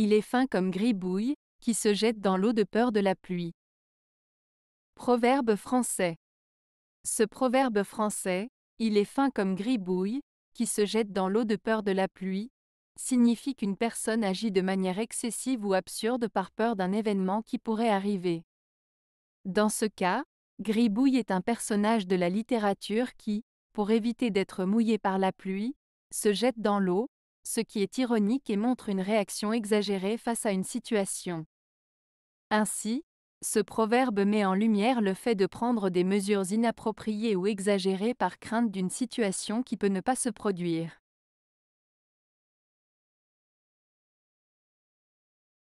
Il est fin comme gribouille, qui se jette dans l'eau de peur de la pluie. Proverbe français. Ce proverbe français, il est fin comme gribouille, qui se jette dans l'eau de peur de la pluie, signifie qu'une personne agit de manière excessive ou absurde par peur d'un événement qui pourrait arriver. Dans ce cas, Gribouille est un personnage de la littérature qui, pour éviter d'être mouillé par la pluie, se jette dans l'eau, ce qui est ironique et montre une réaction exagérée face à une situation. Ainsi, ce proverbe met en lumière le fait de prendre des mesures inappropriées ou exagérées par crainte d'une situation qui peut ne pas se produire.